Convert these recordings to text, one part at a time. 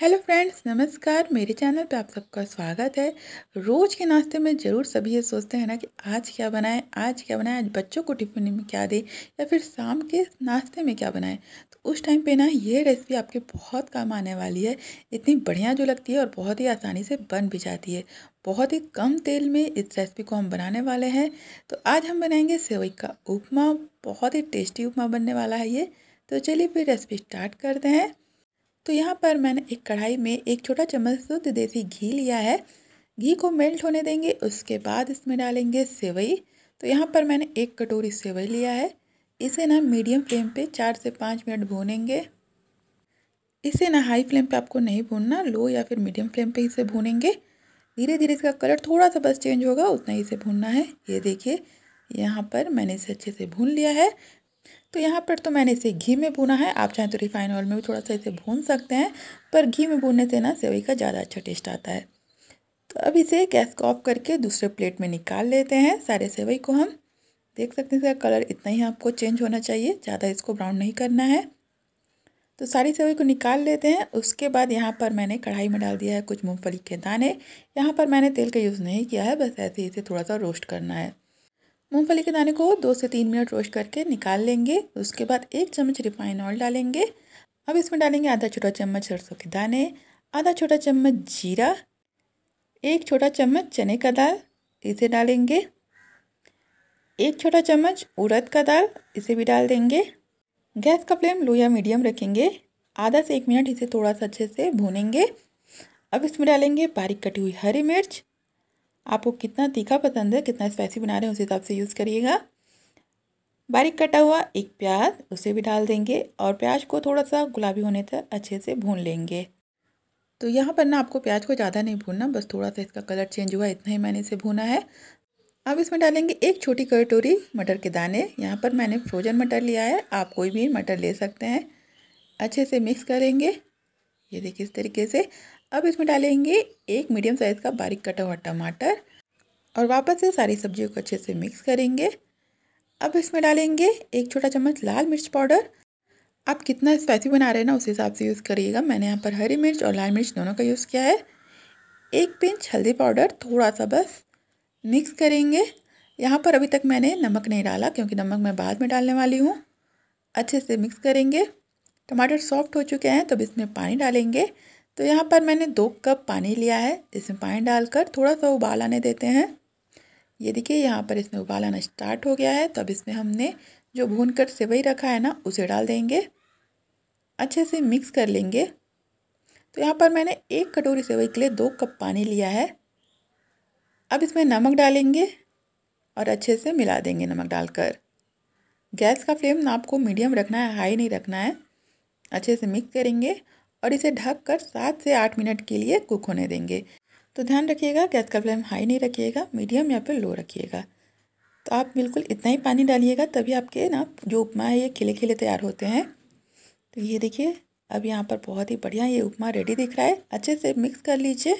hello friends नमस्कार मेरे channel पे आप सबका स्वागत है रोज़ के नाश्ते में ज़रूर सभी ये सोचते हैं ना कि आज क्या बनाएं आज क्या बनाएं आज बच्चों को टिफिन में क्या दें या फिर शाम के नाश्ते में क्या बनाएं तो उस टाइम पे ना ये रेसिपी आपके बहुत काम आने वाली है इतनी बढ़िया जो लगती है और बहुत ही आसानी से बन भी जाती है बहुत ही कम तेल में इस रेसिपी को हम बनाने वाले हैं तो आज हम बनाएंगे सेवई का उपमा बहुत ही टेस्टी उपमा बनने वाला है ये तो चलिए फिर रेसिपी स्टार्ट करते हैं तो यहाँ पर मैंने एक कढ़ाई में एक छोटा चम्मच शुद्ध देसी घी लिया है घी को मेल्ट होने देंगे उसके बाद इसमें डालेंगे सेवई तो यहाँ पर मैंने एक कटोरी सेवई लिया है इसे ना मीडियम फ्लेम पे चार से पाँच मिनट भूनेंगे इसे ना हाई फ्लेम पे आपको नहीं भूनना लो या फिर मीडियम फ्लेम पे इसे भूनेंगे धीरे धीरे इसका कलर थोड़ा सा बस चेंज होगा उतना ही इसे भूनना है ये देखिए यहाँ पर मैंने इसे अच्छे से भून लिया है तो यहाँ पर तो मैंने इसे घी में भूना है आप चाहें तो रिफाइन ऑयल में भी थोड़ा सा इसे भून सकते हैं पर घी में भूनने से ना सेवई का ज़्यादा अच्छा टेस्ट आता है तो अब इसे गैस को ऑफ करके दूसरे प्लेट में निकाल लेते हैं सारे सेवई को हम देख सकते हैं इसका कलर इतना ही आपको चेंज होना चाहिए ज़्यादा इसको ब्राउन नहीं करना है तो सारी सेवई को निकाल लेते हैं उसके बाद यहाँ पर मैंने कढ़ाई में डाल दिया है कुछ मूंगफली के दाने यहाँ पर मैंने तेल का यूज़ नहीं किया है बस ऐसे ही इसे थोड़ा सा रोस्ट करना है मूंगफली के दाने को दो से तीन मिनट रोस्ट करके निकाल लेंगे उसके बाद एक चम्मच रिफाइन ऑयल डालेंगे अब इसमें डालेंगे आधा छोटा चम्मच सरसों के दाने आधा छोटा चम्मच जीरा एक छोटा चम्मच चने का दाल इसे डालेंगे एक छोटा चम्मच उड़द का दाल इसे भी डाल देंगे गैस का फ्लेम लो या मीडियम रखेंगे आधा से एक मिनट इसे थोड़ा सा अच्छे से भूनेंगे अब इसमें डालेंगे बारीक कटी हुई हरी मिर्च आपको कितना तीखा पसंद है कितना स्पाइसी बना रहे हैं उस हिसाब से यूज़ करिएगा बारीक कटा हुआ एक प्याज उसे भी डाल देंगे और प्याज को थोड़ा सा गुलाबी होने तक अच्छे से भून लेंगे तो यहाँ पर ना आपको प्याज को ज़्यादा नहीं भूनना बस थोड़ा सा इसका कलर चेंज हुआ इतना ही मैंने इसे भूना है अब इसमें डालेंगे एक छोटी कटोरी मटर के दाने यहाँ पर मैंने फ्रोजन मटर लिया है आप कोई भी मटर ले सकते हैं अच्छे से मिक्स करेंगे ये देखिए इस तरीके से अब इसमें डालेंगे एक मीडियम साइज़ का बारीक कटा हुआ टमाटर और वापस से सारी सब्जियों को अच्छे से मिक्स करेंगे अब इसमें डालेंगे एक छोटा चम्मच लाल मिर्च पाउडर आप कितना स्पाइसी बना रहे हैं ना उस हिसाब से यूज़ करिएगा मैंने यहाँ पर हरी मिर्च और लाल मिर्च दोनों का यूज़ किया है एक पिंच हल्दी पाउडर थोड़ा सा बस मिक्स करेंगे यहाँ पर अभी तक मैंने नमक नहीं डाला क्योंकि नमक मैं बाद में डालने वाली हूँ अच्छे से मिक्स करेंगे टमाटर सॉफ्ट हो चुके हैं तब इसमें पानी डालेंगे तो यहाँ पर मैंने दो कप पानी लिया है इसमें पानी डालकर थोड़ा सा उबाल आने देते हैं ये देखिए यहाँ पर इसमें उबाल आना स्टार्ट हो गया है तो अब इसमें हमने जो भून कर सेवई रखा है ना उसे डाल देंगे अच्छे से मिक्स कर लेंगे तो यहाँ पर मैंने एक कटोरी सेवई के लिए दो कप पानी लिया है अब इसमें नमक डालेंगे और अच्छे से मिला देंगे नमक डालकर गैस का फ्लेम आपको मीडियम रखना है हाई नहीं रखना है अच्छे से मिक्स करेंगे और इसे ढक कर सात से आठ मिनट के लिए कुक होने देंगे तो ध्यान रखिएगा गैस का फ्लेम हाई नहीं रखिएगा मीडियम या फिर लो रखिएगा तो आप बिल्कुल इतना ही पानी डालिएगा तभी आपके ना जो उपमा है ये खिले खिले तैयार होते हैं तो ये देखिए अब यहाँ पर बहुत ही बढ़िया ये उपमा रेडी दिख रहा है अच्छे से मिक्स कर लीजिए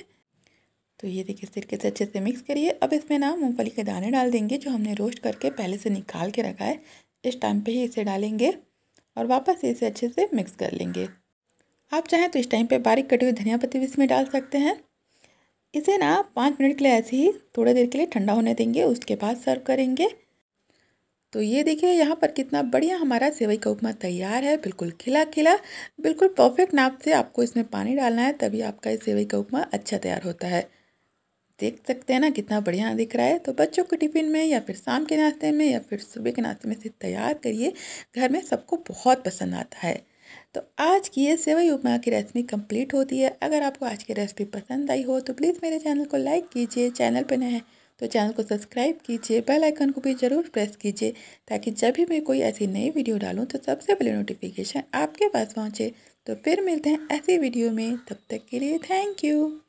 तो ये देखिए सिरके से अच्छे से मिक्स करिए अब इसमें ना मूँगफली के दाने डाल देंगे जो हमने रोस्ट करके पहले से निकाल के रखा है इस टाइम पे ही इसे डालेंगे और वापस इसे अच्छे से मिक्स कर लेंगे आप चाहें तो इस टाइम पे बारीक कटी हुई धनिया पत्ती भी इसमें डाल सकते हैं इसे ना पाँच मिनट के लिए ऐसे ही थोड़ी देर के लिए ठंडा होने देंगे उसके बाद सर्व करेंगे तो ये देखिए यहाँ पर कितना बढ़िया हमारा सेवई का उपमा तैयार है बिल्कुल खिला खिला बिल्कुल परफेक्ट नाप से आपको इसमें पानी डालना है तभी आपका ये सेवई का उपमा अच्छा तैयार होता है देख सकते हैं ना कितना बढ़िया दिख रहा है तो बच्चों के टिफ़िन में या फिर शाम के नाश्ते में या फिर सुबह के नाश्ते में से तैयार करिए घर में सबको बहुत पसंद आता है तो आज की ये सेवई उपमा की रेसिपी कंप्लीट होती है अगर आपको आज की रेसिपी पसंद आई हो तो प्लीज़ मेरे चैनल को लाइक कीजिए चैनल पर नए हैं तो चैनल को सब्सक्राइब कीजिए बेल आइकन को भी ज़रूर प्रेस कीजिए ताकि जब भी मैं कोई ऐसी नई वीडियो डालूं तो सबसे पहले नोटिफिकेशन आपके पास पहुँचे तो फिर मिलते हैं ऐसी वीडियो में तब तक के लिए थैंक यू